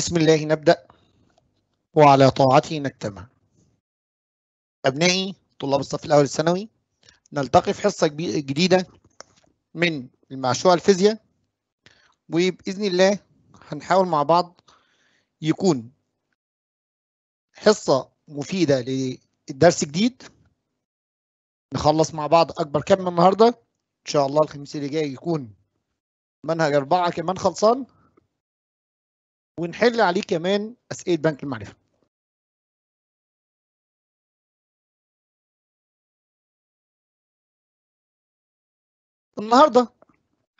بسم الله نبدأ وعلى طاعته نجتمع أبنائي طلاب الصف الأول الثانوي نلتقي في حصة جديدة من المعشوع الفيزياء وبإذن الله هنحاول مع بعض يكون حصة مفيدة للدرس الجديد نخلص مع بعض أكبر كم النهاردة إن شاء الله الخميس اللي جاي يكون منهج أربعة كمان خلصان ونحل عليه كمان اسئله بنك المعرفه النهارده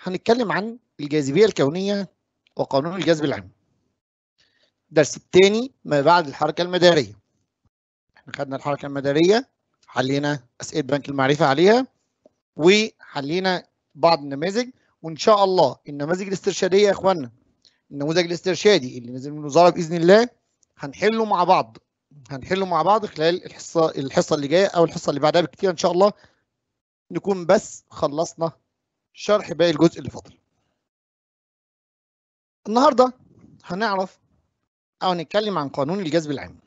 هنتكلم عن الجاذبيه الكونيه وقانون الجذب العام الدرس الثاني ما بعد الحركه المداريه احنا خدنا الحركه المداريه حلينا اسئله بنك المعرفه عليها وحلينا بعض النماذج وان شاء الله النماذج الاسترشاديه يا اخوانا النموذج الاسترشادي اللي نزل من الوزاره باذن الله هنحله مع بعض هنحله مع بعض خلال الحصه الحصه اللي جايه او الحصه اللي بعدها بكتير ان شاء الله نكون بس خلصنا شرح باقي الجزء اللي فاضل النهارده هنعرف او نتكلم عن قانون الجذب العام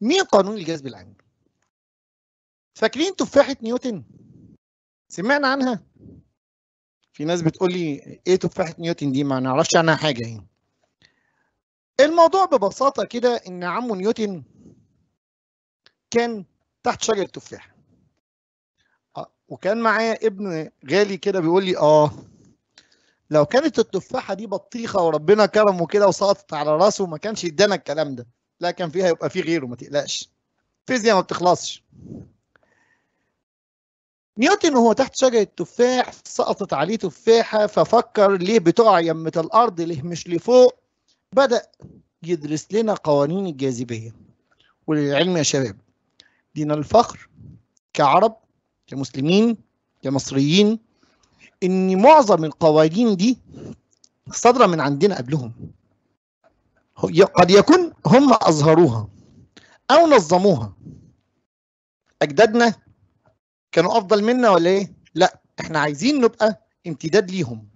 مين قانون الجذب العام فاكرين تفاحه نيوتن سمعنا عنها في ناس بتقول لي ايه تفاحه نيوتن دي ما نعرفش عنها حاجه يعني الموضوع ببساطه كده ان عم نيوتن كان تحت شجر تفاح آه، وكان معايا ابن غالي كده بيقول لي اه لو كانت التفاحه دي بطيخه وربنا كرمه كده وسقطت على راسه ما كانش ادانا الكلام ده لا كان فيها يبقى في غيره ما تقلقش فيزياء ما بتخلصش نيوتن وهو تحت شجرة التفاح سقطت عليه تفاحة ففكر ليه بتقع يمة الأرض ليه مش لفوق بدأ يدرس لنا قوانين الجاذبية وللعلم يا شباب دينا الفخر كعرب كمسلمين كمصريين إن معظم القوانين دي صادرة من عندنا قبلهم قد يكون هم أظهروها أو نظموها أجدادنا كانوا افضل منا ولا ايه لا احنا عايزين نبقى امتداد ليهم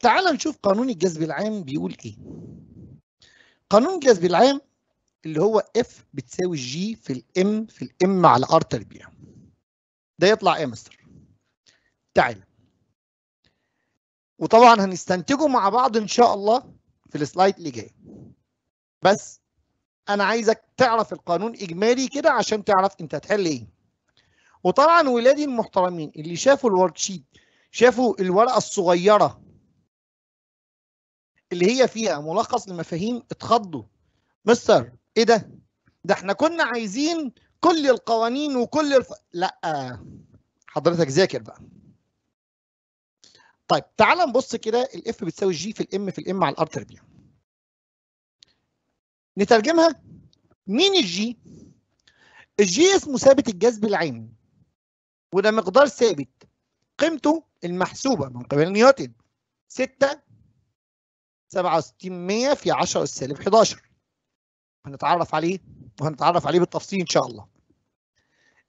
تعال نشوف قانون الجذب العام بيقول ايه قانون الجذب العام اللي هو اف بتساوي جي في الام في الام على ار تربيع ده يطلع ايه مستر تعال وطبعا هنستنتجه مع بعض ان شاء الله في السلايد اللي جاي بس انا عايزك تعرف القانون اجمالي كده عشان تعرف انت هتحل ايه وطبعا ولادي المحترمين اللي شافوا الورك شيت شافوا الورقه الصغيره اللي هي فيها ملخص المفاهيم اتخضوا مستر ايه ده ده احنا كنا عايزين كل القوانين وكل الف... لا حضرتك ذاكر بقى طيب تعال نبص كده الاف بتساوي جي في الام في الام على الار تربيع نترجمها مين الجي الجي اسمه ثابت الجذب العيني وده مقدار ثابت قيمته المحسوبة من قبل نيوتن 6 67 في 10 السالب 11 هنتعرف عليه وهنتعرف عليه بالتفصيل ان شاء الله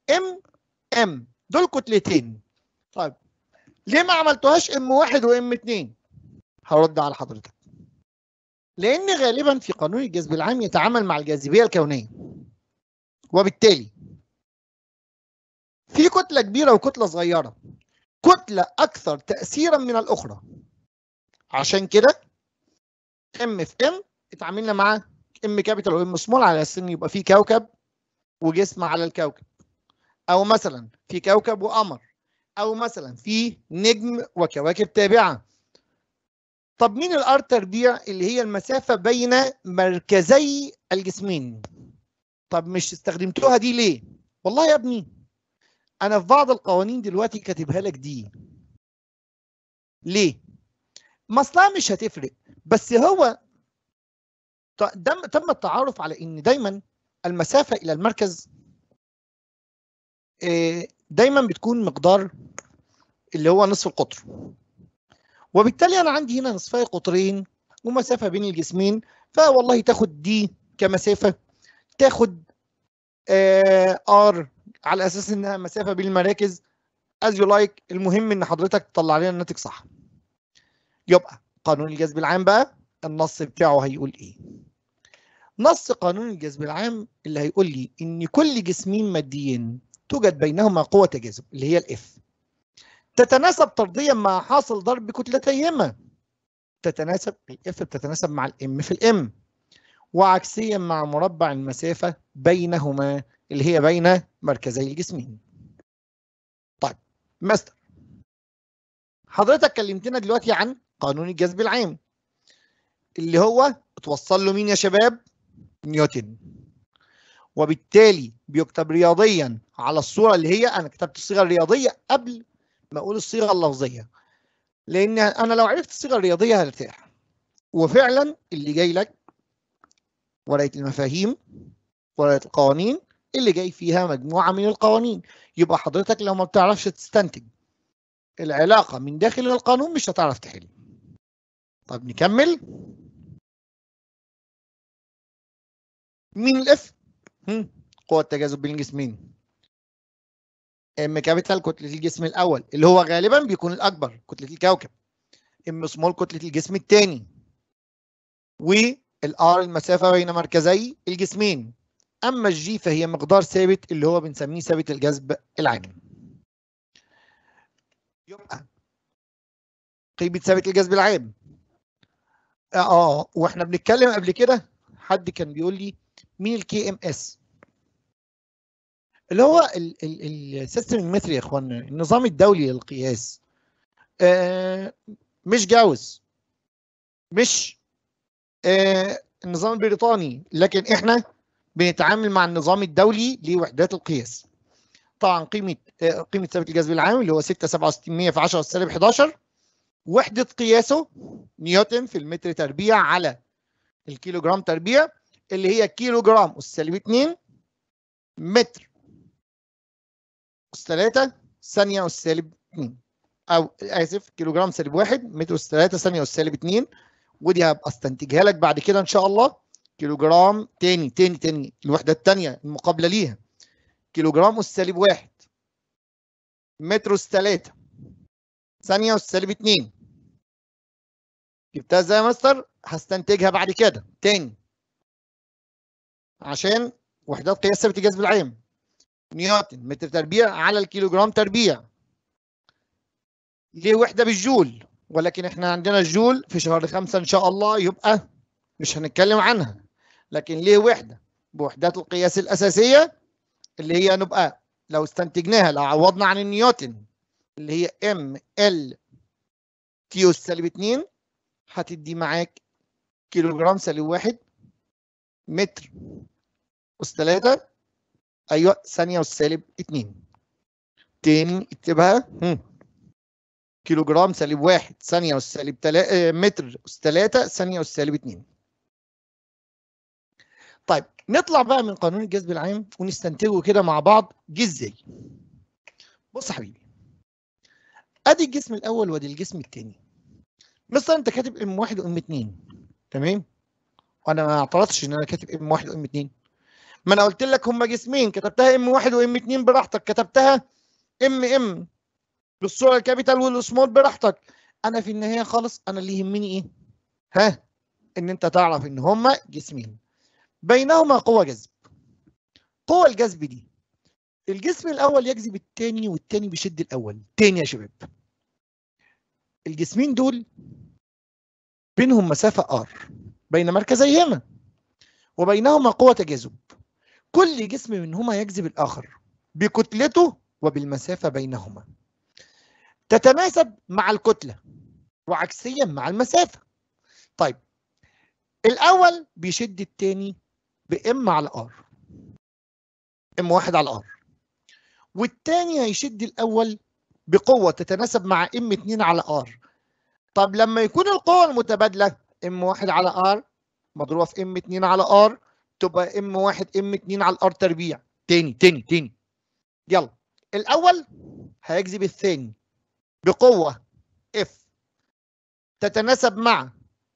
ام ام دول كتلتين طيب ليه ما عملتوهاش ام واحد وام اتنين هرد على حضرتك لان غالبا في قانون الجذب العام يتعامل مع الجاذبيه الكونيه وبالتالي في كتلة كبيرة وكتلة صغيرة كتلة أكثر تأثيرا من الأخرى عشان كده ام في ام اتعاملنا مع ام كابيتال وام سمول على اساس ان يبقى في كوكب وجسم على الكوكب او مثلا في كوكب وقمر او مثلا في نجم وكواكب تابعه طب مين الار تربيع اللي هي المسافه بين مركزي الجسمين طب مش استخدمتوها دي ليه والله يا ابني انا في بعض القوانين دلوقتي كاتبها لك دي ليه مصلحه مش هتفرق بس هو تم التعارف على ان دايما المسافه الى المركز آه، دايما بتكون مقدار اللي هو نصف القطر وبالتالي انا عندي هنا نصفي قطرين ومسافه بين الجسمين فوالله تاخد دي كمسافه تاخد آه، ار على اساس انها مسافه بين المراكز از يو لايك المهم ان حضرتك تطلع لنا الناتج صح يبقى قانون الجذب العام بقى النص بتاعه هيقول ايه نص قانون الجذب العام اللي هيقول لي ان كل جسمين ماديين توجد بينهما قوة تجاذب اللي هي الاف تتناسب طرديا مع حاصل ضرب كتلتيهما تتناسب الاف بتتناسب مع الام في الام وعكسيا مع مربع المسافة بينهما اللي هي بين مركزي الجسمين طيب ماستر حضرتك كلمتنا دلوقتي عن قانون الجذب العام اللي هو اتوصل له مين يا شباب نيوتن وبالتالي بيكتب رياضيا على الصوره اللي هي انا كتبت الصيغه الرياضيه قبل ما اقول الصيغه اللفظيه لان انا لو عرفت الصيغه الرياضيه هرتاح وفعلا اللي جاي لك ورقه المفاهيم ورقه القوانين اللي جاي فيها مجموعة من القوانين يبقى حضرتك لو ما بتعرفش تستنتج العلاقة من داخل القانون مش هتعرف تحل طب نكمل مين الاف قوة التجاذب بين الجسمين ام كابيتال كتلة الجسم الاول اللي هو غالبا بيكون الاكبر كتلة الكوكب ام سمول كتلة الجسم الثاني والار المسافة بين مركزي الجسمين أما الجي فهي مقدار ثابت اللي هو بنسميه ثابت الجذب العاجل يبقى قيمة ثابت الجذب العام آه،, اه واحنا بنتكلم قبل كده حد كان بيقول لي مين الكي ام اس اللي هو السيستم المتري يا اخوانا النظام الدولي للقياس آه مش جاوز مش آه النظام البريطاني لكن احنا بنتعامل مع النظام الدولي لوحدات القياس طبعا قيمه قيمه ثابت الجذب العام اللي هو 6 67 في 10 سالب 11 وحده قياسه نيوتن في المتر تربيع على الكيلو جرام تربيع اللي هي كيلو جرام اس سالب 2 متر اس 3 ثانيه اس سالب 2 او اسف كيلو جرام سالب 1 متر اس 3 ثانيه اس سالب 2 ودي هبقى استنتجها لك بعد كده ان شاء الله كيلو جرام تاني تاني تاني الوحدة التانية المقابلة ليها كيلو جرام والسالب واحد متر ثلاثة ثانية والسالب اتنين جبتها ازاي يا مستر؟ هستنتجها بعد كده تاني عشان وحدات قياس ثابت الجذب العام نيوتن متر تربيع على الكيلو جرام تربيع ليه وحدة بالجول ولكن احنا عندنا الجول في شهر خمسة ان شاء الله يبقى مش هنتكلم عنها لكن ليه وحده بوحدات القياس الاساسيه اللي هي نبقى لو استنتجناها لو عوضنا عن النيوتن اللي هي ام ال كيو سالب 2 هتدي معاك كيلو جرام سالب 1 متر اس 3 ايوه ثانيه سالب 2 تاني اكتبها كيلو جرام سالب 1 ثانيه سالب تلا... آه، متر اس 3 ثانيه سالب 2 طيب نطلع بقى من قانون الجذب العام ونستنتجه كده مع بعض جه ازاي بص يا حبيبي ادي الجسم الاول وادي الجسم الثاني مثلا انت كاتب ام واحد وام اتنين تمام وانا ما اعترضتش ان انا كاتب ام واحد وام اتنين ما انا قلت لك هما جسمين كتبتها ام واحد وام اتنين براحتك كتبتها ام ام بالصوره الكابيتال والسمول براحتك انا في النهايه خالص انا اللي يهمني ايه ها ان انت تعرف ان هما جسمين بينهما قوة جذب قوة الجذب دي الجسم الأول يجذب التاني والتاني بيشد الأول تاني يا شباب الجسمين دول بينهم مسافة R بين مركزيهما وبينهما قوة تجاذب كل جسم منهما يجذب الآخر بكتلته وبالمسافة بينهما تتناسب مع الكتلة وعكسيا مع المسافة طيب الأول بيشد التاني بام على ار ام واحد على ار والتاني هيشد الاول بقوه تتناسب مع ام 2 على ار طب لما يكون القوه المتبادله ام واحد على ار مضروبه في ام 2 على ار تبقى ام واحد ام 2 على ار تربيع تاني تاني تاني يلا الاول هيجذب الثاني بقوه اف تتناسب مع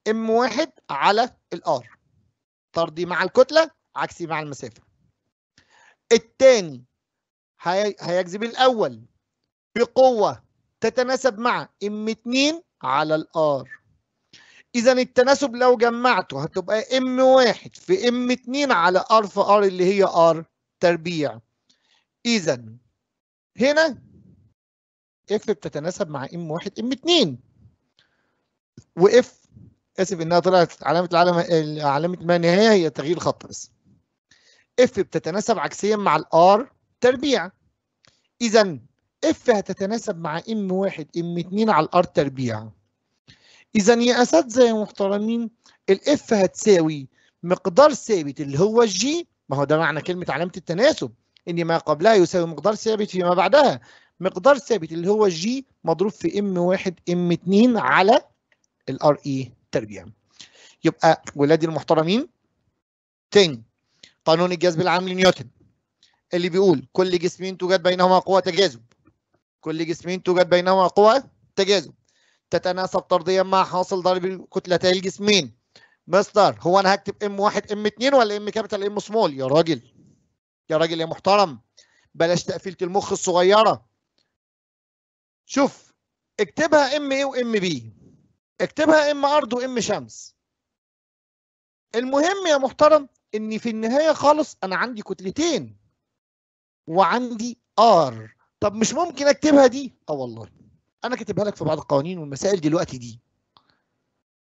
ام واحد على الار طردي مع الكتلة عكسي مع المسافة الثاني هيجذب الأول بقوة تتناسب مع ام 2 على الار إذا التناسب لو جمعته هتبقى ام 1 في ام 2 على ار في ار اللي هي ار تربيع إذا هنا اف بتتناسب مع ام 1 ام 2 واف اسف انها طلعت علامه العلامة علامه ما نهايه هي تغيير الخط بس اف بتتناسب عكسيا مع الار تربيع اذا اف هتتناسب مع ام واحد ام اتنين على الار تربيع اذا يا اساتذه يا محترمين الاف هتساوي مقدار ثابت اللي هو الجي ما هو ده معنى كلمه علامه التناسب ان ما قبلها يساوي مقدار ثابت فيما بعدها مقدار ثابت اللي هو الجي مضروب في ام واحد ام اتنين على الار اي التربيه يبقى ولادي المحترمين تاني قانون الجذب العام لنيوتن اللي بيقول كل جسمين توجد بينهما قوى تجاذب كل جسمين توجد بينهما قوى تجاذب تتناسب طرديا مع حاصل ضرب كتلتي الجسمين مستر هو انا هكتب ام واحد ام اتنين ولا ام كابيتال ام سمول يا راجل يا راجل يا محترم بلاش تقفيله المخ الصغيره شوف اكتبها ام ايه وام بي اكتبها ام ارض وام شمس المهم يا محترم ان في النهايه خالص انا عندي كتلتين وعندي ار طب مش ممكن اكتبها دي اه والله انا كاتبها لك في بعض القوانين والمسائل دلوقتي دي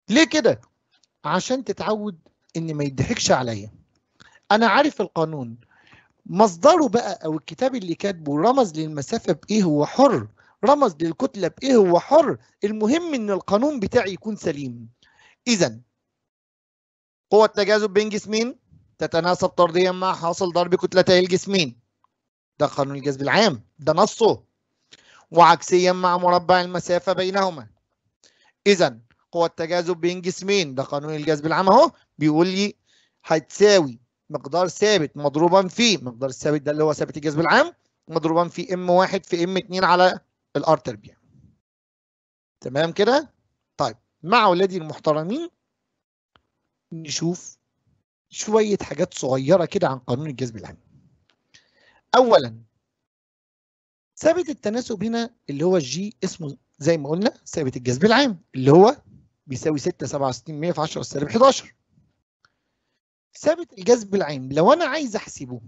ليه كده عشان تتعود ان ما يضحكش عليا انا عارف القانون مصدره بقى او الكتاب اللي كاتبه رمز للمسافه بايه هو حر رمز للكتلة بإيه هو حر المهم إن القانون بتاعي يكون سليم إذا قوة تجاذب بين جسمين تتناسب طرديا مع حاصل ضرب كتلتي الجسمين ده قانون الجذب العام ده نصه وعكسيا مع مربع المسافة بينهما إذا قوة تجاذب بين جسمين ده قانون الجذب العام أهو بيقول لي هتساوي مقدار ثابت مضروبا في مقدار الثابت ده اللي هو ثابت الجذب العام مضروبا في ام1 في ام2 على الار تربيع تمام كده طيب مع ولادي المحترمين نشوف شوية حاجات صغيرة كده عن قانون الجذب العام أولا ثابت التناسب هنا اللي هو الجي اسمه زي ما قلنا ثابت الجذب العام اللي هو بيساوي 6 67 100 في 10 سالب 11 ثابت الجذب العام لو انا عايز احسبه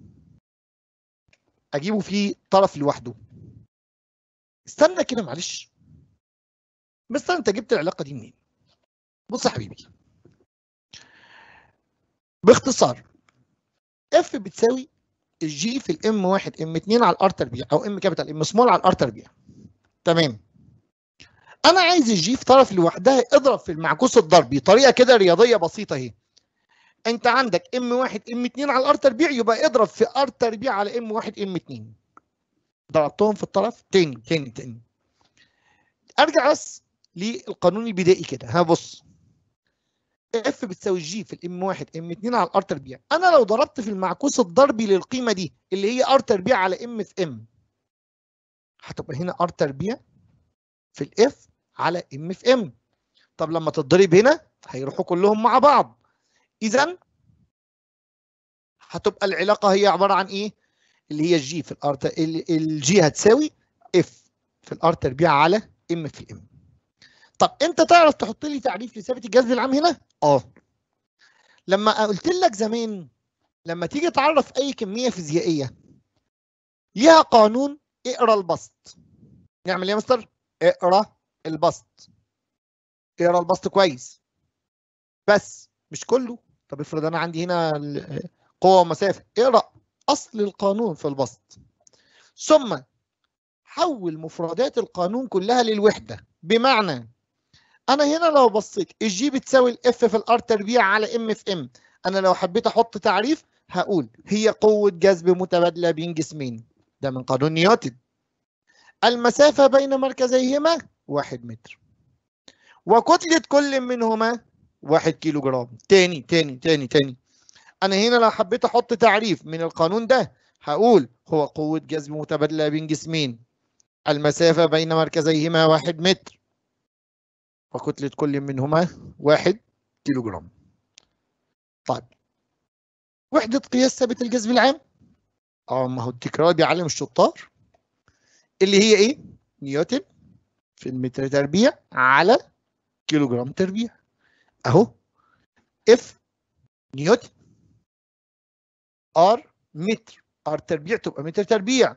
اجيبه في طرف لوحده استنى كده معلش بس انت جبت العلاقه دي منين بص يا حبيبي باختصار اف بتساوي الجي في الام 1 ام 2 على الار تربيع او ام كابيتال ام سمول على الار تربيع تمام انا عايز الجي في طرف لوحدها اضرب في المعكوس الضربي طريقه كده رياضيه بسيطه اهي انت عندك ام 1 ام 2 على الار تربيع يبقى اضرب في ار تربيع على ام 1 ام 2 ضربتهم في الطرف تنج تنج تنج ارجع بس للقانون البدائي كده ها بص اف بتساوي جي في الام 1 ام 2 على الار تربيع انا لو ضربت في المعكوس الضربي للقيمه دي اللي هي ار تربيع على ام في ام هتبقى هنا ار تربيع في الاف على ام في ام طب لما تتضرب هنا هيروحوا كلهم مع بعض اذا هتبقى العلاقه هي عباره عن ايه اللي هي الجي في الار الجي هتساوي اف في الار تربيع على ام في الام طب انت تعرف تحط لي تعريف لثابت الجذب العام هنا اه لما قلت لك زمان لما تيجي تعرف اي كميه فيزيائيه ليها قانون اقرا البسط نعمل ايه يا مستر اقرا البسط اقرا البسط كويس بس مش كله طب افرض انا عندي هنا قوه ومسافه اقرا أصل القانون في البسط ثم حول مفردات القانون كلها للوحدة بمعنى أنا هنا لو بصيت الجي بتساوي الإف في الآر تربيع على إم في إم أنا لو حبيت أحط تعريف هقول هي قوة جذب متبادلة بين جسمين ده من قانون نيوتن المسافة بين مركزيهما واحد متر وكتلة كل منهما واحد كيلو جرام تاني تاني تاني تاني انا هنا لو حبيت احط تعريف من القانون ده هقول هو قوة جذب متبادلة بين جسمين المسافة بين مركزيهما واحد متر وكتلة كل منهما واحد كيلو جرام طيب وحدة قياس ثابت الجذب العام اه ما هو التكرار بيعلم الشطار اللي هي ايه نيوتن في المتر تربيع على كيلو جرام تربيع اهو اف نيوتن ار متر ار تربيع تبقى متر تربيع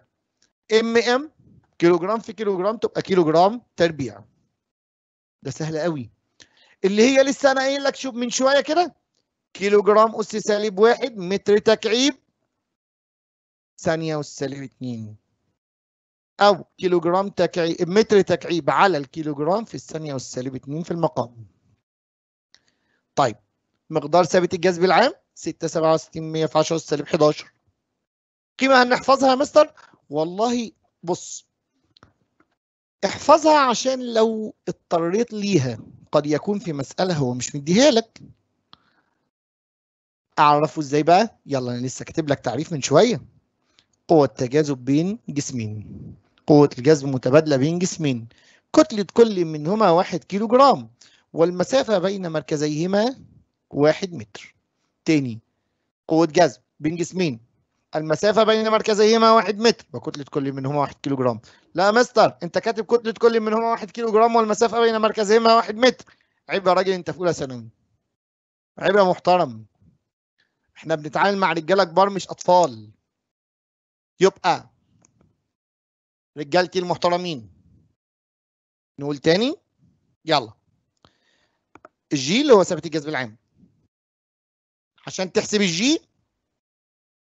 ام ام كيلو جرام في كيلو جرام تبقى كيلو جرام تربيع ده سهل قوي اللي هي لسه انا قايل لك شوف من شويه كده كيلو جرام اس سالب واحد متر تكعيب ثانيه سالب اتنين او كيلو جرام تكعيب متر تكعيب على الكيلو جرام في الثانيه سالب اتنين في المقام طيب مقدار ثابت الجذب العام 6 67 100 في 10 سالب 11 قيمة هنحفظها يا مستر والله بص احفظها عشان لو اضطريت ليها قد يكون في مسألة هو مش مديها لك اعرفه ازاي بقى يلا انا لسه كاتب لك تعريف من شوية قوة التجاذب بين جسمين قوة الجذب متبادلة بين جسمين كتلة كل منهما واحد كيلو جرام والمسافة بين مركزيهما واحد متر تاني قوة جذب بين جسمين المسافة بين مركزيهما واحد متر وكتلة كل منهما واحد كيلو جرام لا مستر انت كاتب كتلة كل منهما واحد كيلو جرام والمسافة بين مركزيهما واحد متر عيب يا راجل انت في أولى ثانوي عيب يا محترم احنا بنتعامل مع رجالة كبار مش أطفال يبقى رجالتي المحترمين نقول تاني يلا الجيل اللي هو ثابت الجذب العام عشان تحسب الجي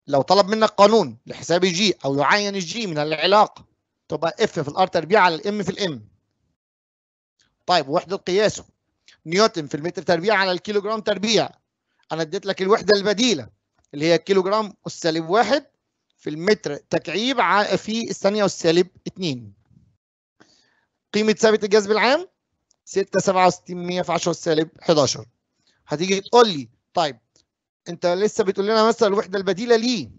لو طلب منك قانون لحساب الجي او يعين الجي من العلاقه تبقى اف في الار تربيع على الام في الام طيب وحده قياسه نيوتن في المتر تربيع على الكيلو جرام تربيع انا اديت لك الوحده البديله اللي هي الكيلو جرام سالب واحد في المتر تكعيب في الثانيه والسالب 2 قيمه ثابت الجذب العام 6 في 10 سالب 11 هتيجي تقول لي طيب انت لسه بتقول لنا مثلا الوحده البديله ليه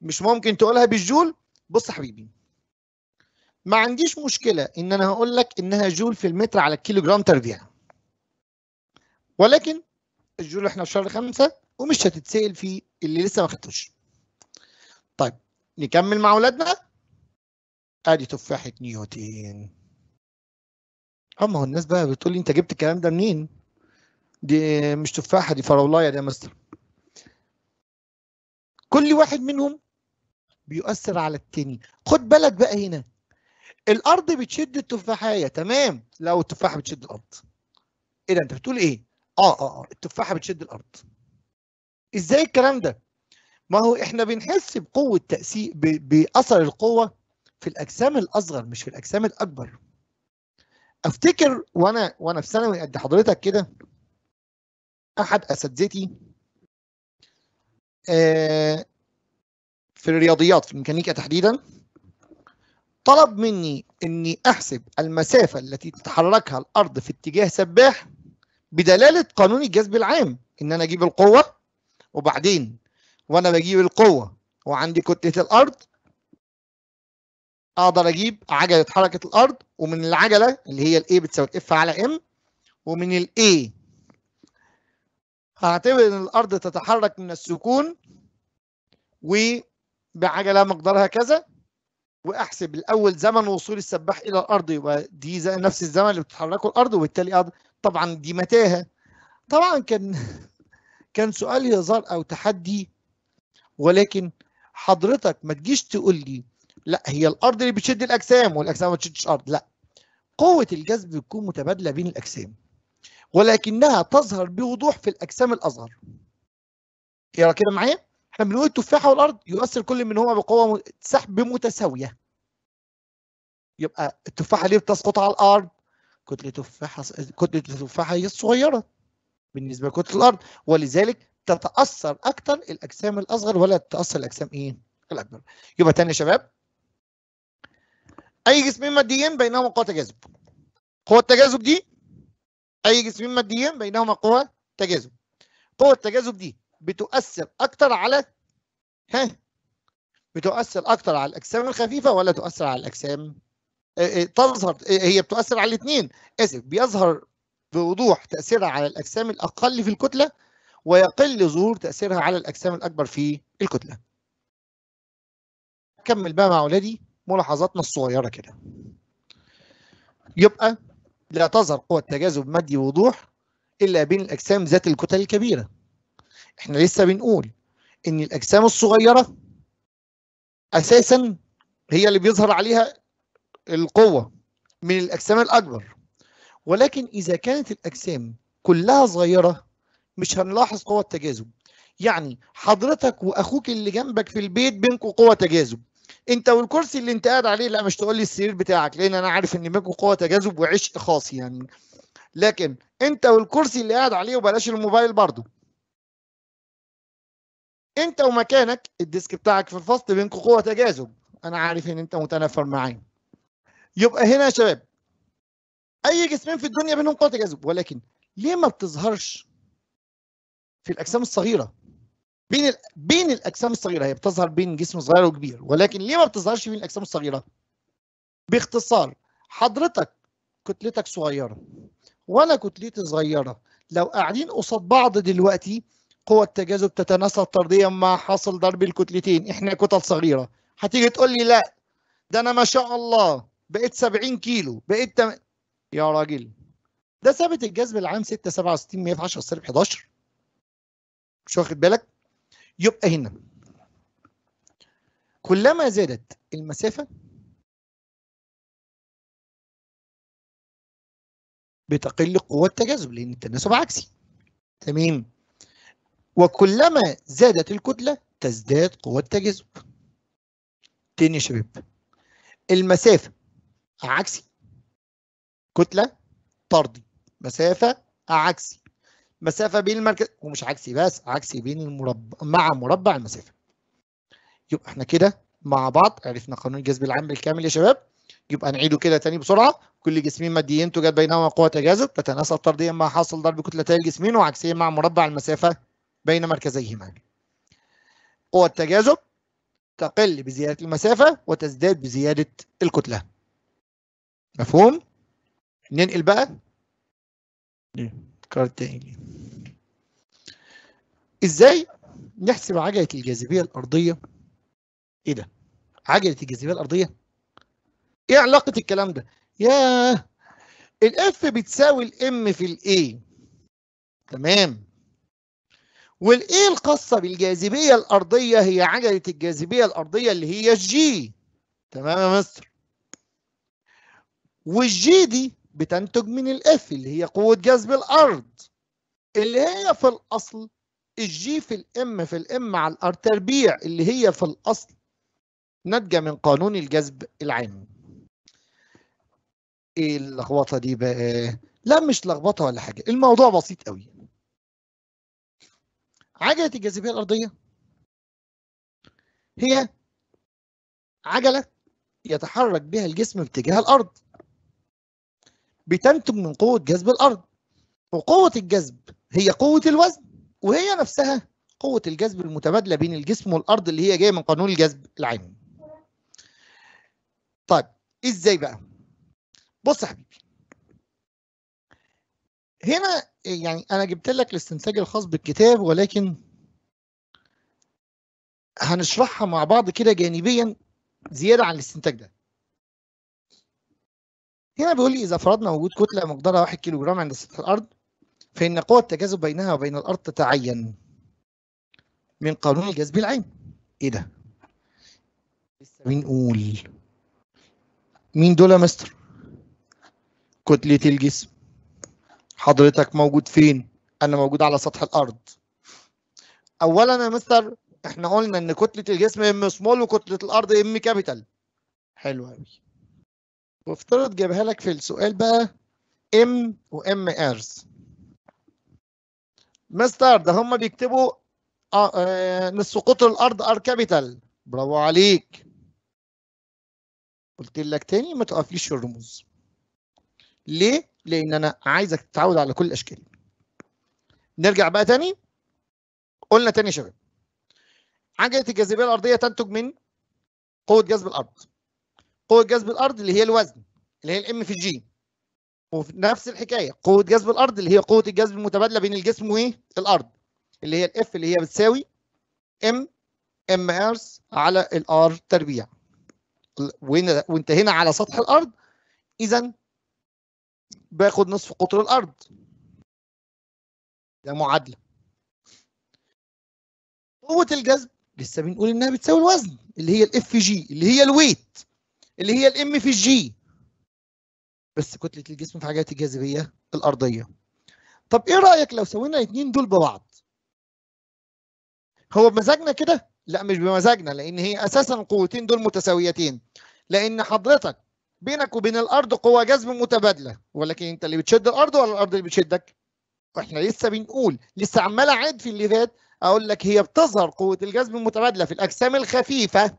مش ممكن تقولها بالجول بص يا حبيبي ما عنديش مشكله ان انا هقول لك انها جول في المتر على الكيلو جرام تربيع ولكن الجول احنا في شهر خمسة ومش هتتسال في اللي لسه ما خدتوش طيب نكمل مع اولادنا ادي تفاحه نيوتن اما هو الناس بقى بتقول لي انت جبت الكلام ده منين دي مش تفاحه دي فراوله يا مستر كل واحد منهم بيؤثر على التاني خد بالك بقى هنا الارض بتشد التفاحيه تمام لو التفاحه بتشد الارض ايه ده انت بتقول ايه اه اه اه التفاحه بتشد الارض ازاي الكلام ده ما هو احنا بنحس بقوه تاثير باثر القوه في الاجسام الاصغر مش في الاجسام الاكبر افتكر وانا وانا في ثانوي قد حضرتك كده احد اساتذتي آه، في الرياضيات في الميكانيكا تحديدا طلب مني اني احسب المسافه التي تتحركها الارض في اتجاه سباح بدلاله قانون الجذب العام ان انا اجيب القوه وبعدين وانا بجيب القوه وعندي كتله الارض اقدر اجيب عجله حركه الارض ومن العجله اللي هي الاي بتساوي اف على ام ومن الاي هعتبر ان الارض تتحرك من السكون وبعجله مقدارها كذا واحسب الاول زمن وصول السباح الى الارض يبقى دي نفس الزمن اللي بتتحركه الارض وبالتالي طبعا دي متاهه طبعا كان كان سؤال يظهر او تحدي ولكن حضرتك ما تجيش تقول لي لا هي الارض اللي بتشد الاجسام والاجسام ما بتشدش الارض لا قوه الجذب بتكون متبادله بين الاجسام ولكنها تظهر بوضوح في الأجسام الأصغر يرى كده معايا احنا بنقول التفاحة والأرض يؤثر كل منهما بقوة سحب متساوية يبقى التفاحة ليه بتسقط على الأرض كتلة تفاحة كتلة التفاحة هي الصغيرة بالنسبة لكتلة الأرض ولذلك تتأثر اكثر الأجسام الأصغر ولا تتأثر الأجسام إيه؟ الأكبر يبقى ثاني يا شباب أي جسمين ماديين بينهما قوة تجاذب قوة التجاذب دي أي جسمين ماديين بينهما قوى تجاذب قوى التجاذب دي بتؤثر أكتر على ها بتؤثر أكتر على الأجسام الخفيفة ولا تؤثر على الأجسام آه، آه، تظهر آه، هي بتؤثر على الاثنين اسف بيظهر بوضوح تاثيرها على الاجسام الاقل في الكتله ويقل ظهور تاثيرها على الاجسام الاكبر في الكتله كمل بقى مع اولادي ملاحظاتنا الصغيره كده يبقى لا تظهر قوة تجاذب مادي وضوح إلا بين الأجسام ذات الكتل الكبيرة إحنا لسه بنقول إن الأجسام الصغيرة أساسا هي اللي بيظهر عليها القوة من الأجسام الأكبر ولكن إذا كانت الأجسام كلها صغيرة مش هنلاحظ قوة تجاذب يعني حضرتك وأخوك اللي جنبك في البيت بينكم قوة تجاذب انت والكرسي اللي انت قاعد عليه لا مش تقول لي السرير بتاعك لان انا عارف ان بينكم قوه تجاذب وعشق خاص يعني لكن انت والكرسي اللي قاعد عليه وبلاش الموبايل برضه انت ومكانك الديسك بتاعك في الفصل بينكم قوه تجاذب انا عارف ان انت متنافر معايا يبقى هنا يا شباب اي جسمين في الدنيا بينهم قوه تجاذب ولكن ليه ما بتظهرش في الاجسام الصغيره بين بين الاجسام الصغيره هي بتظهر بين جسم صغير وكبير ولكن ليه ما بتظهرش بين الاجسام الصغيره باختصار حضرتك كتلتك صغيره وانا كتلتي صغيره لو قاعدين قصاد بعض دلوقتي قوة التجاذب تتناسب طرديا مع حاصل ضرب الكتلتين احنا كتل صغيره هتيجي تقول لي لا ده انا ما شاء الله بقيت 70 كيلو بقيت تم... يا راجل ده ثابت الجذب العام 6 67 110 11 مش واخد بالك يبقى هنا كلما زادت المسافة بتقل قوة التجاذب لأن التناسب عكسي تمام وكلما زادت الكتلة تزداد قوة التجاذب تاني يا شباب المسافة عكسي كتلة طردي مسافة عكسي مسافه بين المركز ومش عكسي بس عكسي بين المربع مع مربع المسافه يبقى احنا كده مع بعض عرفنا قانون الجذب العام بالكامل يا شباب يبقى نعيده كده تاني بسرعه كل جسمين ماديين توجد بينهما قوه تجاذب تتناسب طرديا مع حاصل ضرب كتلتي الجسمين وعكسيا مع مربع المسافه بين مركزيهما قوة التجاذب تقل بزيادة المسافة وتزداد بزيادة الكتلة مفهوم؟ ننقل بقى إيه. كارتيني ازاي نحسب عجله الجاذبيه الارضيه ايه ده عجله الجاذبيه الارضيه ايه علاقه الكلام ده يا الاف بتساوي الام في الاي تمام والاي الخاصه بالجاذبيه الارضيه هي عجله الجاذبيه الارضيه اللي هي الجي تمام يا مستر والجي دي بتنتج من الاف اللي هي قوة جذب الأرض اللي هي في الأصل الجي في الام في الام على الار تربيع اللي هي في الأصل ناتجة من قانون الجذب العام ايه اللخبطة دي بقى؟ لا مش لخبطة ولا حاجة الموضوع بسيط قوي عجلة الجاذبية الأرضية هي عجلة يتحرك بها الجسم باتجاه الأرض بتنتج من قوة جذب الأرض وقوة الجذب هي قوة الوزن وهي نفسها قوة الجذب المتبادلة بين الجسم والأرض اللي هي جاية من قانون الجذب العام طيب إزاي بقى بص يا حبيبي هنا يعني أنا جبت لك الاستنتاج الخاص بالكتاب ولكن هنشرحها مع بعض كده جانبيا زيادة عن الاستنتاج ده هنا بيقول لي إذا فرضنا وجود كتلة مقدارها 1 كيلو جرام عند سطح الأرض فإن قوة التجاذب بينها وبين الأرض تتعين من قانون الجذب العام إيه ده؟ لسه بنقول مين دول يا مستر؟ كتلة الجسم حضرتك موجود فين؟ أنا موجود على سطح الأرض أولا يا مستر احنا قلنا إن كتلة الجسم ام سمول وكتلة الأرض ام كابيتال حلو أوي وافترض جابها لك في السؤال بقى ام وام ارز مستر ده هم بيكتبوا نص قطر الارض ار كابيتال برافو عليك قلت لك تاني ما تقفليش الرموز ليه لان انا عايزك تتعود على كل الاشكال نرجع بقى تاني قلنا تاني يا شباب عجله الجاذبيه الارضيه تنتج من قوه جذب الارض قوه جذب الارض اللي هي الوزن اللي هي الام في جي وفي نفس الحكايه قوه جذب الارض اللي هي قوه الجذب المتبادله بين الجسم والارض اللي هي الاف اللي هي بتساوي ام ام ارس على الار تربيع وانتهينا على سطح الارض اذا باخد نصف قطر الارض ده معادله قوه الجذب لسه بنقول انها بتساوي الوزن اللي هي الاف جي اللي هي الويت اللي هي الام في الجي بس كتله الجسم في حاجات الجاذبيه الارضيه طب ايه رايك لو سوينا الاثنين دول ببعض هو بمزاجنا كده لا مش بمزاجنا لان هي اساسا القوتين دول متساويتين لان حضرتك بينك وبين الارض قوى جذب متبادله ولكن انت اللي بتشد الارض ولا الارض اللي بتشدك واحنا لسه بنقول لسه عمال اعد في اللي فات اقول لك هي بتظهر قوه الجذب المتبادله في الاجسام الخفيفه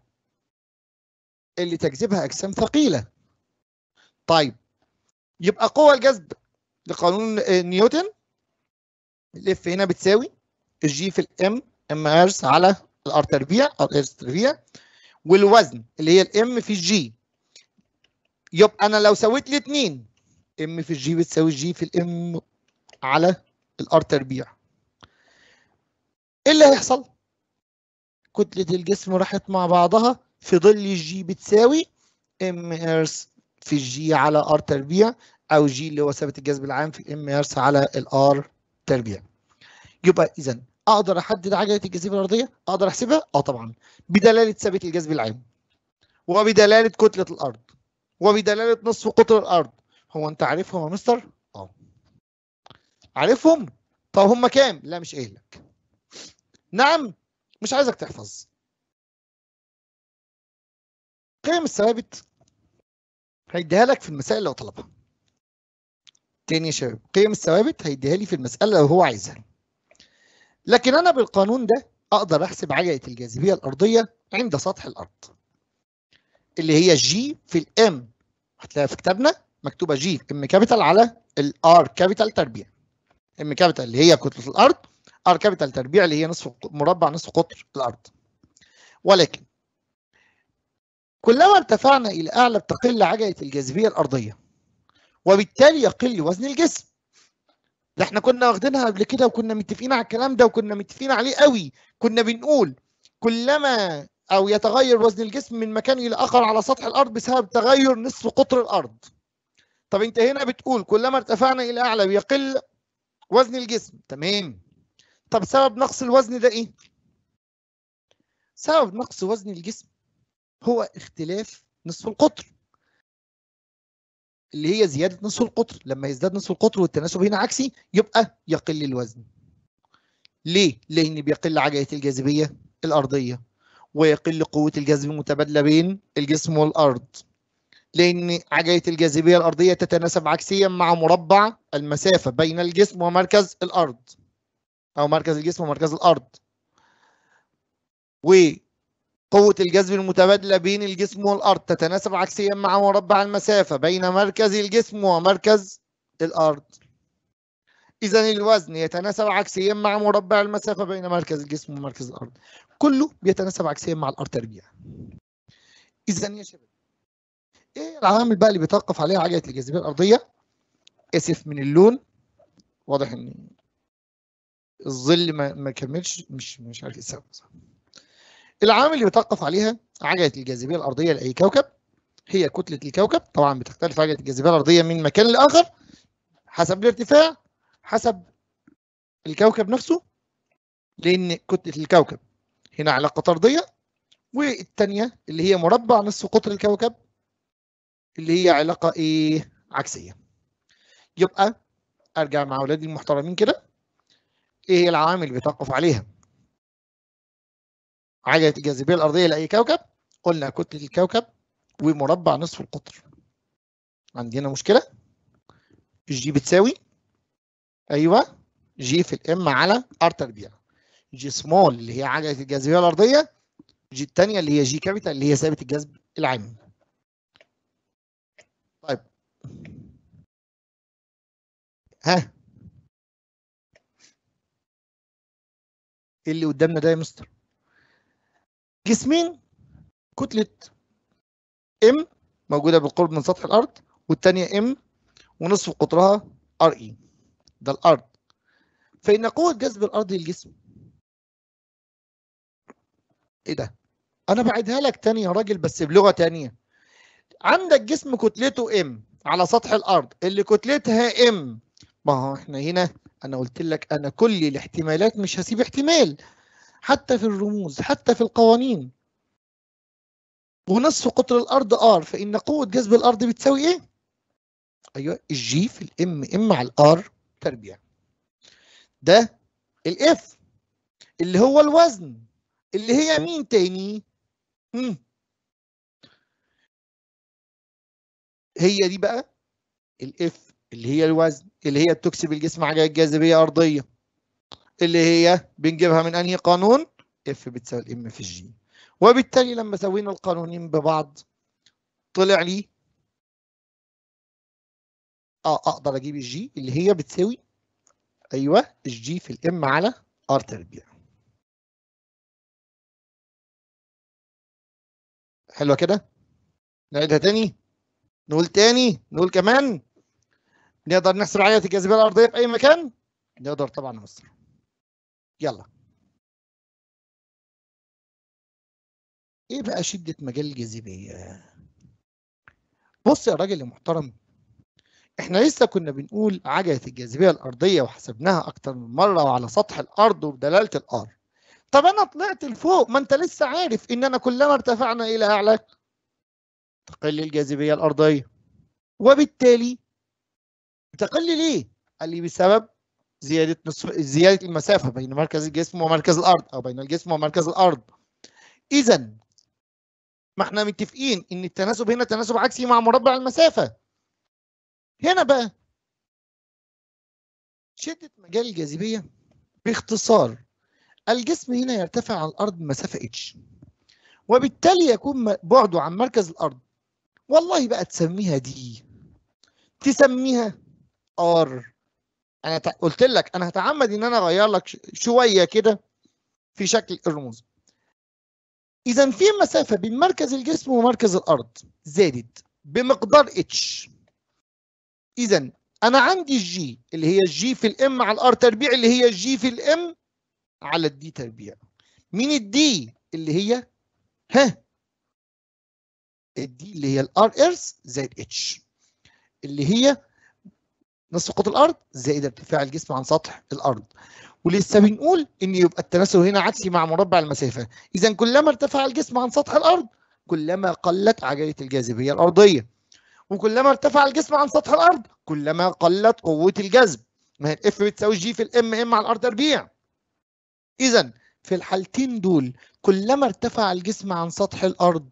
اللي تجذبها أجسام ثقيلة طيب يبقى قوة الجذب لقانون آه، نيوتن الاف هنا بتساوي الجي في الام ام ارث على الار تربيع او الهرس تربيع والوزن اللي هي الام في الجي يبقى انا لو سويت الاثنين ام في الجي بتساوي الجي في الام على الار تربيع ايه اللي هيحصل؟ كتلة الجسم راحت مع بعضها في ظل الجي بتساوي ام ارس في الجي على ار تربيع او جي اللي هو ثابت الجذب العام في ام ارس على الار تربيع يبقى اذا اقدر احدد عجله الجاذبيه الارضيه اقدر احسبها اه طبعا بدلاله ثابت الجذب العام وبدلاله كتله الارض وبدلاله نصف قطر الارض هو انت عارفهم يا مستر اه عارفهم طب هم كام لا مش قايل لك نعم مش عايزك تحفظ قيم الثوابت هيديها لك في المسائل لو طلبها تاني يا شباب قيم الثوابت هيديها لي في المسألة لو هو عايزها لكن أنا بالقانون ده أقدر أحسب عجلة الجاذبية الأرضية عند سطح الأرض اللي هي جي في الام هتلاقيها في كتابنا مكتوبة جي ام كابيتال على الار كابيتال تربيع ام كابيتال اللي هي كتلة الأرض ار كابيتال تربيع اللي هي نصف مربع نصف قطر الأرض ولكن كلما ارتفعنا إلى أعلى تقل عجلة الجاذبية الأرضية وبالتالي يقل وزن الجسم ده احنا كنا واخدينها قبل كده وكنا متفقين على الكلام ده وكنا متفقين عليه قوي كنا بنقول كلما او يتغير وزن الجسم من مكان الى اخر على سطح الارض بسبب تغير نصف قطر الارض طب انت هنا بتقول كلما ارتفعنا الى اعلى بيقل وزن الجسم تمام طب سبب نقص الوزن ده ايه سبب نقص وزن الجسم هو اختلاف نصف القطر اللي هي زيادة نصف القطر لما يزداد نصف القطر والتناسب هنا عكسي يبقى يقل الوزن ليه؟ لأن بيقل عجلة الجاذبية الأرضية ويقل قوة الجذب المتبادلة بين الجسم والأرض لأن عجلة الجاذبية الأرضية تتناسب عكسيا مع مربع المسافة بين الجسم ومركز الأرض أو مركز الجسم ومركز الأرض قوة الجذب المتبادلة بين الجسم والأرض تتناسب عكسيا مع مربع المسافة بين مركز الجسم ومركز الأرض إذا الوزن يتناسب عكسيا مع مربع المسافة بين مركز الجسم ومركز الأرض كله بيتناسب عكسيا مع الأرض تربيع إذا يا شباب إيه العوامل بقى اللي بيتوقف عليها عجلة الجاذبية الأرضية أسف من اللون واضح إن الظل ما كملش مش مش عارف إيه السبب العامل اللي بيتوقف عليها عجله الجاذبيه الارضيه لاي كوكب هي كتله الكوكب طبعا بتختلف عجله الجاذبيه الارضيه من مكان لاخر حسب الارتفاع حسب الكوكب نفسه لان كتله الكوكب هنا علاقه طرديه والثانيه اللي هي مربع نصف قطر الكوكب اللي هي علاقه ايه عكسيه يبقى ارجع مع اولادي المحترمين كده ايه العوامل اللي بتوقف عليها عجلة الجاذبية الأرضية لأي كوكب قلنا كتلة الكوكب ومربع نصف القطر عندنا مشكلة جي بتساوي أيوه جي في الام على ار تربيع جي سمول اللي هي عجلة الجاذبية الأرضية جي التانية اللي هي جي كابيتال اللي هي ثابت الجذب العام طيب ها إيه اللي قدامنا ده يا مستر جسمين كتلة ام موجودة بالقرب من سطح الأرض والتانية ام ونصف قطرها ار اي e. ده الأرض فإن قوة جذب الأرض للجسم إيه ده؟ أنا بعيدها لك تاني يا راجل بس بلغة تانية عندك جسم كتلته ام على سطح الأرض اللي كتلتها ام ما هو احنا هنا أنا قلت لك أنا كل الاحتمالات مش هسيب احتمال حتى في الرموز حتى في القوانين ونصف قطر الارض ار فان قوه جذب الارض بتساوي ايه ايوه الجي في الام ام على الار تربيع ده الاف اللي هو الوزن اللي هي مين تاني مم. هي دي بقى الاف اللي هي الوزن اللي هي بتكسب الجسم على الجاذبيه ارضيه اللي هي بنجيبها من انهي قانون اف بتساوي الام في الجي وبالتالي لما سوينا القانونين ببعض طلع لي اه اقدر اجيب الجي اللي هي بتساوي ايوه الجي في الام على ار تربيع حلوه كده نعيدها تاني نقول تاني نقول كمان نقدر نحسب عليها الجاذبيه الارضيه في اي مكان نقدر طبعا نحسبها. يلا ايه بقى شدة مجال الجاذبية بص يا راجل محترم احنا لسه كنا بنقول عجلة الجاذبية الأرضية وحسبناها أكتر من مرة وعلى سطح الأرض وبدلالة الآر طب أنا طلعت لفوق ما أنت لسه عارف إن أنا كلما ارتفعنا إلى أعلى تقل الجاذبية الأرضية وبالتالي بتقل ليه؟ قال لي بسبب زياده نصف زياده المسافه بين مركز الجسم ومركز الارض او بين الجسم ومركز الارض اذا ما احنا متفقين ان التناسب هنا تناسب عكسي مع مربع المسافه هنا بقى شده مجال الجاذبيه باختصار الجسم هنا يرتفع عن الارض مسافه اتش وبالتالي يكون بعده عن مركز الارض والله بقى تسميها دي تسميها ار انا قلت لك انا هتعمد ان انا اغير لك شويه كده في شكل الرموز اذا في مسافه بين مركز الجسم ومركز الارض زادت بمقدار اتش اذا انا عندي الجي اللي هي الجي في الام على الار تربيع اللي هي الجي في الام على الدي تربيع مين الدي اللي هي ها الدي اللي هي الار ارث زائد اتش اللي هي نصف قطر الارض زائد ارتفاع الجسم عن سطح الارض ولسه بنقول ان يبقى التناسل هنا عكسي مع مربع المسافه اذا كلما ارتفع الجسم عن سطح الارض كلما قلت عجله الجاذبيه الارضيه وكلما ارتفع الجسم عن سطح الارض كلما قلت قوه الجذب ما هي الاف بتساوي جي في الام ام على الار تربيع اذا في الحالتين دول كلما ارتفع الجسم عن سطح الارض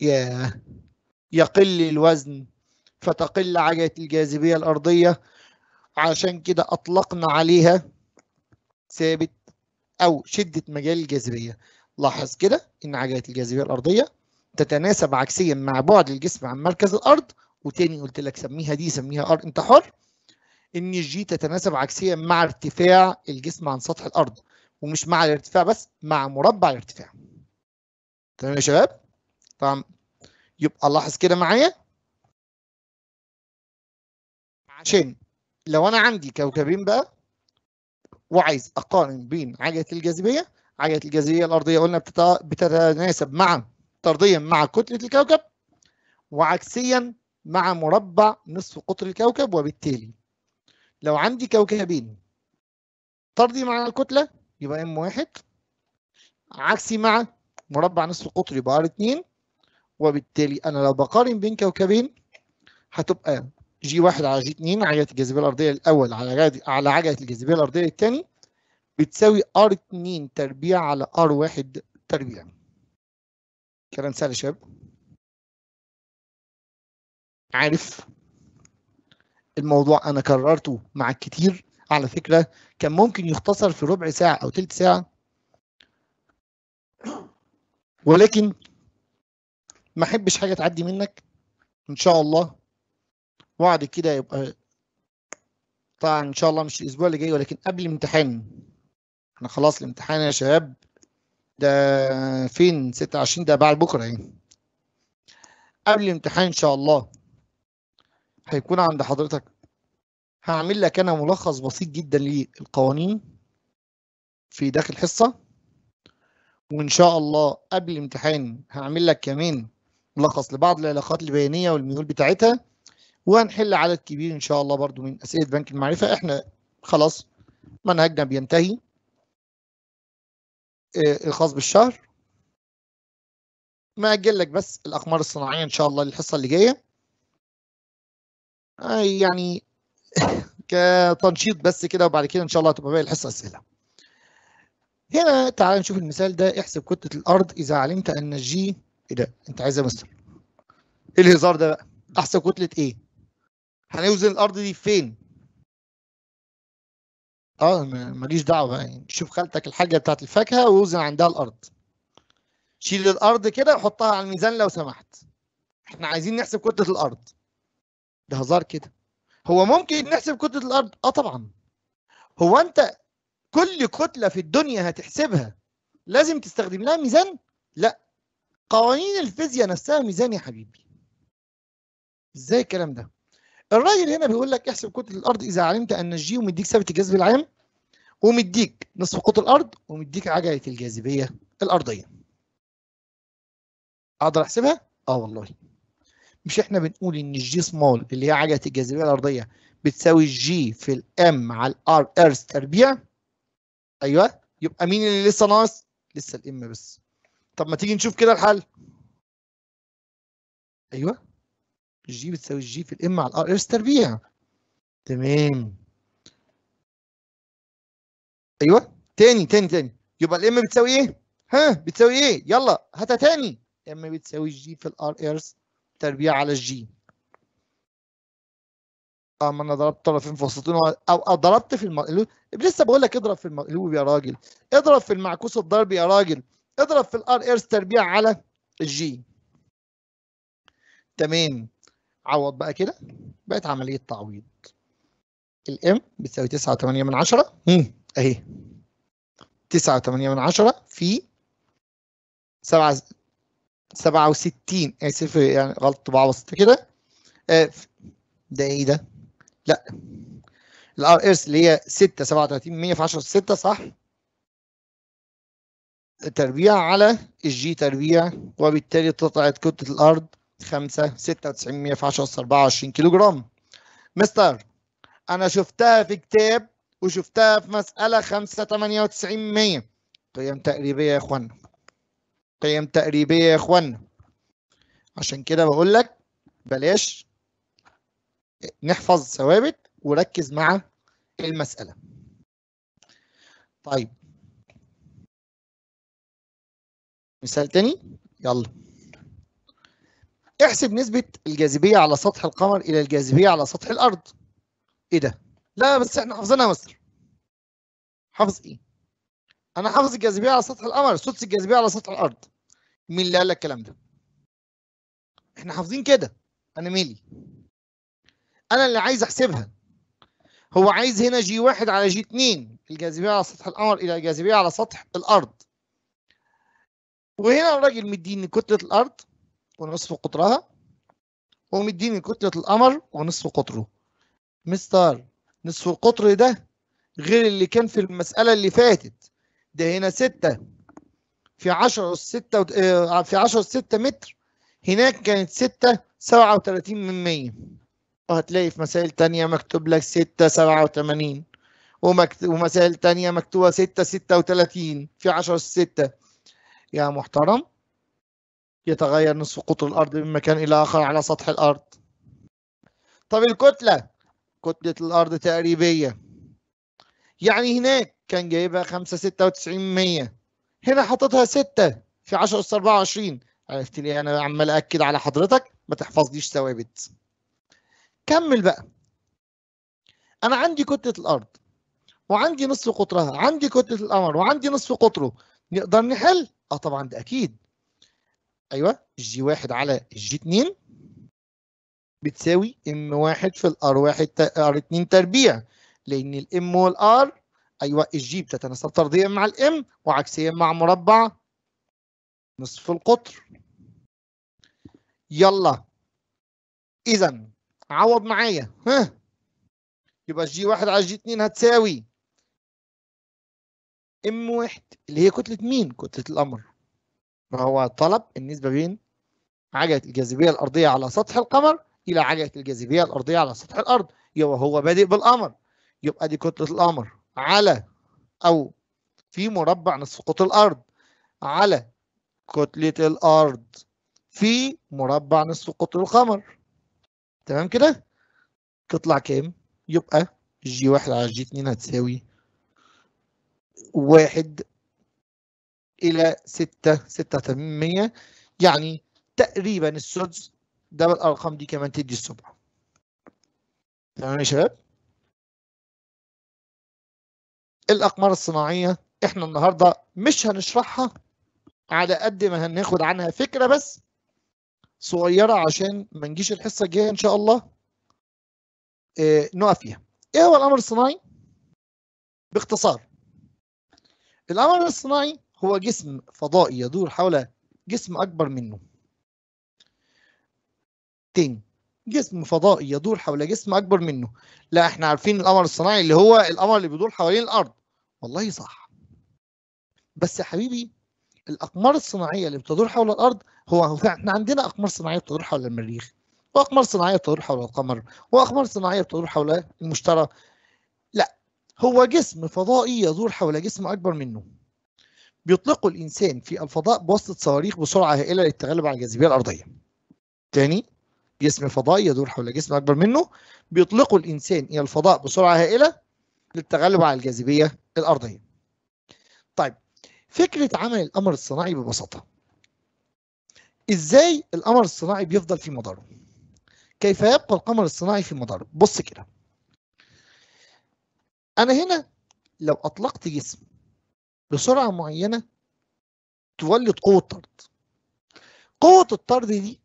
ياه يقل الوزن فتقل عجله الجاذبية الأرضية عشان كده أطلقنا عليها ثابت أو شدة مجال الجاذبية لاحظ كده إن عجلة الجاذبية الأرضية تتناسب عكسيا مع بعد الجسم عن مركز الأرض وتاني قلت لك سميها دي سميها ار انت حر ان الجي تتناسب عكسيا مع ارتفاع الجسم عن سطح الارض ومش مع الارتفاع بس مع مربع الارتفاع تمام يا شباب تمام يبقى لاحظ كده معايا عشان لو انا عندي كوكبين بقى وعايز اقارن بين عجله الجاذبيه عجله الجاذبيه الارضيه قلنا بتتناسب مع طرديا مع كتله الكوكب وعكسيا مع مربع نصف قطر الكوكب وبالتالي لو عندي كوكبين طردي مع الكتله يبقى ام واحد عكسي مع مربع نصف قطر يبقى ار اتنين وبالتالي انا لو بقارن بين كوكبين هتبقى جي 1 على جي 2 عجله الجاذبيه الارضيه الاول على على عجله الجاذبيه الارضيه الثاني بتساوي ار 2 تربيع على ار 1 تربيع كلام سهل يا شباب عارف الموضوع انا كررته مع كتير على فكره كان ممكن يختصر في ربع ساعه او تلت ساعه ولكن ما حبش حاجه تعدي منك ان شاء الله وبعد كده يبقى طبعا ان شاء الله مش الاسبوع اللي جاي ولكن قبل الامتحان احنا خلاص الامتحان يا شباب ده فين 26 ده بعد بكره يعني قبل الامتحان ان شاء الله هيكون عند حضرتك هعمل لك انا ملخص بسيط جدا للقوانين في داخل حصه وان شاء الله قبل الامتحان هعمل لك كمان ملخص لبعض العلاقات البيانيه والميول بتاعتها وهنحل عدد كبير ان شاء الله برضو من اسئله بنك المعرفه احنا خلاص منهجنا بينتهي آه، الخاص بالشهر مأجل لك بس الأقمار الصناعية إن شاء الله للحصة اللي جاية آه، يعني كتنشيط بس كده وبعد كده إن شاء الله هتبقى باقي الحصة أسئلة هنا تعال نشوف المثال ده احسب كتلة الأرض إذا علمت أن الجي إيه ده أنت عايزها مستر إيه الهزار ده بقى أحسب كتلة إيه هنوزن الارض دي فين اه ماليش دعوه بقى يعني شوف خالتك الحاجه بتاعت الفاكهه ووزن عندها الارض شيل الارض كده وحطها على الميزان لو سمحت احنا عايزين نحسب كتله الارض ده هزار كده هو ممكن نحسب كتله الارض اه طبعا هو انت كل كتله في الدنيا هتحسبها لازم تستخدم لها ميزان لا قوانين الفيزياء نفسها ميزان يا حبيبي ازاي الكلام ده الراجل هنا بيقول لك احسب كتله الارض اذا علمت ان الجي ومديك ثابت الجذب العام ومديك نصف قطر الارض ومديك عجله الجاذبيه الارضيه اقدر احسبها اه والله مش احنا بنقول ان الجي سمول اللي هي عجله الجاذبيه الارضيه بتساوي الجي في الام على الار ارث تربيع ايوه يبقى مين اللي لسه ناقص لسه الام بس طب ما تيجي نشوف كده الحل ايوه جي بتساوي جي في الام على الار اس تربيع تمام ايوه تاني تاني تاني يبقى الام بتساوي ايه ها بتساوي ايه يلا هاتها تاني ام بتساوي جي في الار ارث تربيع على الجي اما آه، انا ضربت طرفين في وسطين او ضربت في المقلوب لسه بقول لك اضرب في المقلوب يا راجل اضرب في المعكوس الضرب يا راجل اضرب في الار ارث تربيع على الجي تمام عوض بقى كده بقت عملية تعويض الام بتساوي تسعة وتمانية من عشرة اهي تسعة وتمانية من عشرة في سبعة 67 اسف يعني, يعني غلط طباعة بسيطة كده آه، ده ايه ده؟ لا الار اس اللي هي 6 37 100 في 10 6 صح؟ تربيع على الجي تربيع وبالتالي اتقطعت كتلة الأرض 5 96 في 10 24 كيلو جرام مستر انا شفتها في كتاب وشفتها في مساله 5 98 مية قيم تقريبيه يا اخوانا قيم تقريبيه يا اخوانا عشان كده بقول لك بلاش نحفظ ثوابت وركز مع المساله طيب مثال تاني يلا احسب نسبة الجاذبية على سطح القمر إلى الجاذبية على سطح الأرض إيه ده؟ لا بس إحنا حافظينها مصر حافظ إيه؟ أنا حافظ الجاذبية على سطح القمر سدس الجاذبية على سطح الأرض مين اللي قال لك الكلام ده؟ إحنا حافظين كده أنا ميلي. أنا اللي عايز أحسبها هو عايز هنا جي واحد على جي اتنين الجاذبية على سطح القمر إلى الجاذبية على سطح الأرض وهنا الراجل مديني كتلة الأرض ونصف قطرها ومديني كتلة القمر ونصف قطره مستر نصف القطر ده غير اللي كان في المسألة اللي فاتت ده هنا ستة في عشرة ستة آه، في عشرة ستة متر هناك كانت ستة سبعة وتلاتين من مية وهتلاقي في مسائل تانية مكتوب لك ستة سبعة وتمانين ومسائل تانية مكتوبة ستة ستة وتلاتين في عشرة ستة يا محترم يتغير نصف قطر الأرض من مكان إلى آخر على سطح الأرض طب الكتلة كتلة الأرض تقريبية يعني هناك كان جايبها 5 96 مية هنا حاططها 6 في 10 أس 24 عرفت ليه أنا عمال أكد على حضرتك ما تحفظليش ثوابت كمل بقى أنا عندي كتلة الأرض وعندي نصف قطرها عندي كتلة القمر وعندي نصف قطره نقدر نحل؟ اه طبعا ده اكيد ايوه جي واحد على جي اتنين بتساوي ام واحد في الار واحد ار اتنين تربيع لان الام والار ايوه الجي بتتناسب طرديا مع الام وعكسيا مع مربع نصف القطر يلا اذا عوض معايا ها يبقى جي واحد على جي اتنين هتساوي ام واحد اللي هي كتلة مين؟ كتلة الامر فهو طلب النسبة بين عجلة الجاذبية الأرضية على سطح القمر إلى عجلة الجاذبية الأرضية على سطح الأرض يبقى هو بادئ بالقمر يبقى دي كتلة القمر على أو في مربع نصف قطر الأرض على كتلة الأرض في مربع نصف قطر القمر تمام كده تطلع كام يبقى جي واحد على جي اتنين هتساوي واحد إلى 6 6% يعني تقريبا السدس ده الأرقام دي كمان تدي السبعة تمام يا شباب الأقمار الصناعية احنا النهاردة مش هنشرحها على قد ما هناخد عنها فكرة بس صغيرة عشان ما نجيش الحصة الجاية إن شاء الله اه نقف فيها إيه هو القمر الصناعي؟ باختصار القمر الصناعي هو جسم فضائي يدور حول جسم أكبر منه تاني جسم فضائي يدور حول جسم أكبر منه لا احنا عارفين القمر الصناعي اللي هو القمر اللي بيدور حوالين الأرض والله صح بس يا حبيبي الأقمار الصناعية اللي بتدور حول الأرض هو احنا عندنا أقمار صناعية بتدور حول المريخ وأقمار صناعية بتدور حول القمر وأقمار صناعية بتدور حول المشتري لا هو جسم فضائي يدور حول جسم أكبر منه بيطلقوا الإنسان في الفضاء بواسطة صواريخ بسرعة هائلة للتغلب على الجاذبية الأرضية. تاني جسم فضائي يدور حول جسم أكبر منه بيطلقوا الإنسان إلى الفضاء بسرعة هائلة للتغلب على الجاذبية الأرضية. طيب فكرة عمل القمر الصناعي ببساطة. إزاي القمر الصناعي بيفضل في مداره؟ كيف يبقى القمر الصناعي في مداره؟ بص كده. أنا هنا لو أطلقت جسم بسرعه معينه تولد قوه طرد قوه الطرد دي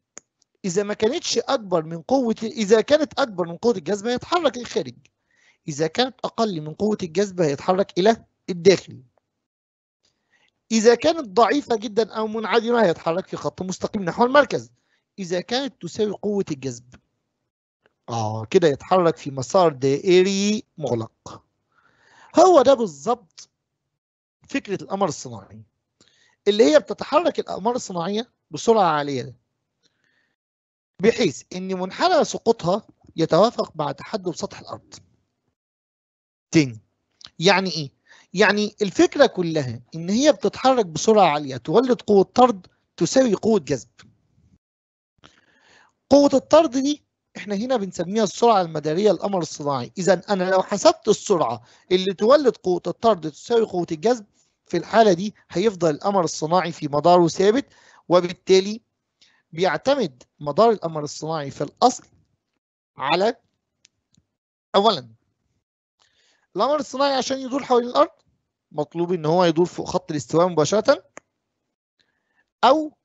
اذا ما كانتش اكبر من قوه اذا كانت اكبر من قوه الجذب هيتحرك للخارج اذا كانت اقل من قوه الجذب هيتحرك الى الداخل اذا كانت ضعيفه جدا او منعدمه هيتحرك في خط مستقيم نحو المركز اذا كانت تساوي قوه الجذب اه كده يتحرك في مسار دائري مغلق هو ده بالظبط فكره القمر الصناعي اللي هي بتتحرك الاقمار الصناعيه بسرعه عاليه بحيث ان منحنى سقوطها يتوافق مع تحدب سطح الارض تاني يعني ايه يعني الفكره كلها ان هي بتتحرك بسرعه عاليه تولد قوه طرد تساوي قوه جذب قوه الطرد دي احنا هنا بنسميها السرعه المداريه للقمر الصناعي اذا انا لو حسبت السرعه اللي تولد قوه الطرد تساوي قوه الجذب في الحالة دي هيفضل القمر الصناعي في مداره ثابت وبالتالي بيعتمد مدار القمر الصناعي في الأصل على أولا القمر الصناعي عشان يدور حوالين الأرض مطلوب إن هو يدور فوق خط الاستواء مباشرة أو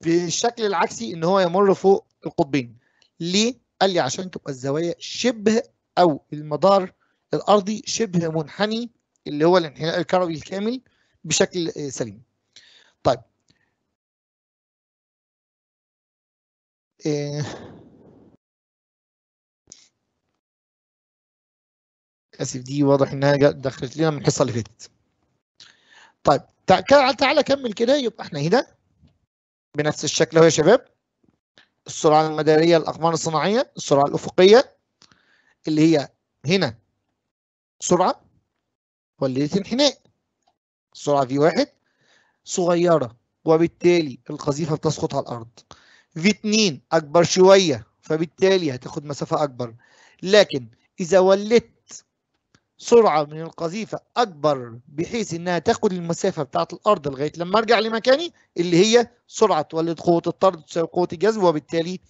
بالشكل العكسي إن هو يمر فوق القطبين ليه؟ قال لي عشان تبقى الزوايا شبه أو المدار الأرضي شبه منحني اللي هو الانحناء الكروي الكامل بشكل آه، سليم طيب آه، اسف دي واضح انها دخلت لنا من الحصه اللي فاتت طيب تعال تعال كمل كده يبقى احنا هنا بنفس الشكل اهو يا شباب السرعه المداريه الاقمار الصناعيه السرعه الافقيه اللي هي هنا سرعه وليت انحناء السرعة واحد صغيرة وبالتالي القذيفة بتسقط على في V2 أكبر شوية فبالتالي هتاخد مسافة أكبر لكن إذا ولدت سرعة من القذيفة أكبر بحيث إنها تاخد المسافة بتاعة الأرض لغاية لما أرجع لمكاني اللي هي سرعة تولد قوة الطرد تساوي قوة الجذب وبالتالي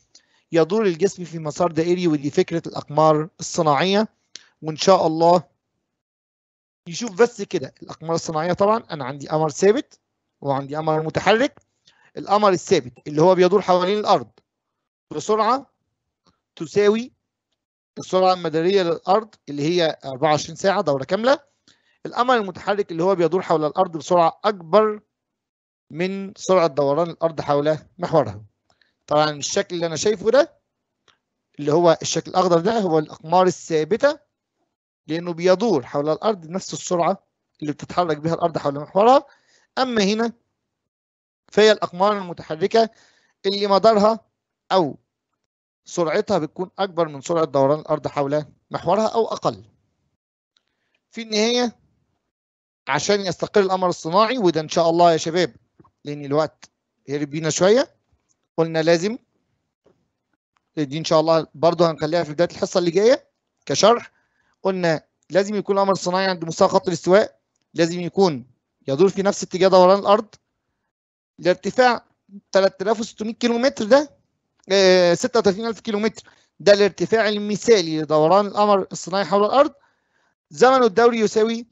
يدور الجسم في مسار دائري ودي فكرة الأقمار الصناعية وإن شاء الله يشوف بس كده الاقمار الصناعيه طبعا انا عندي قمر ثابت وعندي قمر متحرك القمر الثابت اللي هو بيدور حوالين الارض بسرعه تساوي السرعه المداريه للارض اللي هي 24 ساعه دوره كامله القمر المتحرك اللي هو بيدور حول الارض بسرعه اكبر من سرعه دوران الارض حول محورها طبعا الشكل اللي انا شايفه ده اللي هو الشكل الاخضر ده هو الاقمار الثابته لأنه بيدور حول الأرض بنفس السرعة اللي بتتحرك بها الأرض حول محورها أما هنا فهي الأقمار المتحركة اللي مدارها أو سرعتها بتكون أكبر من سرعة دوران الأرض حول محورها أو أقل في النهاية عشان يستقر القمر الصناعي وده إن شاء الله يا شباب لأن الوقت هرب بينا شوية قلنا لازم دي إن شاء الله برضه هنخليها في بداية الحصة اللي جاية كشرح قلنا لازم يكون القمر الصناعي عند مستوى خط الاستواء لازم يكون يدور في نفس اتجاه دوران الارض الارتفاع 3600 كيلو متر ده 36000 آه، كيلو متر ده الارتفاع المثالي لدوران القمر الصناعي حول الارض زمنه الدوري يساوي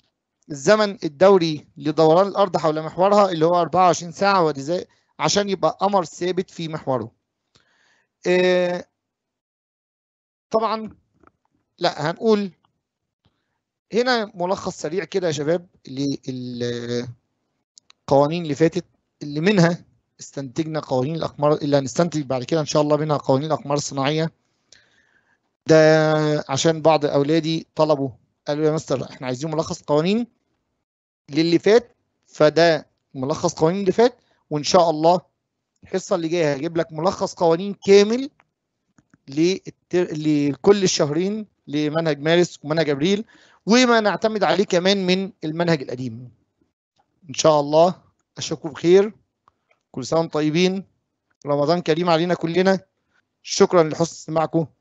الزمن الدوري لدوران الارض حول محورها اللي هو 24 ساعه ولذلك عشان يبقى قمر ثابت في محوره آه، طبعا لا هنقول هنا ملخص سريع كده يا شباب للقوانين اللي فاتت اللي منها استنتجنا قوانين الاقمار اللي هنستنتج بعد كده ان شاء الله منها قوانين الاقمار الصناعيه ده عشان بعض اولادي طلبوا قالوا يا مستر احنا عايزين ملخص قوانين للي فات فده ملخص قوانين اللي فات وان شاء الله الحصه اللي جايه هجيب لك ملخص قوانين كامل لكل الشهرين لمنهج مارس ومنهج ابريل وما نعتمد عليه كمان من المنهج القديم ان شاء الله اشوفكم بخير كل سنه وانتم طيبين رمضان كريم علينا كلنا شكرا لحسن استماعكم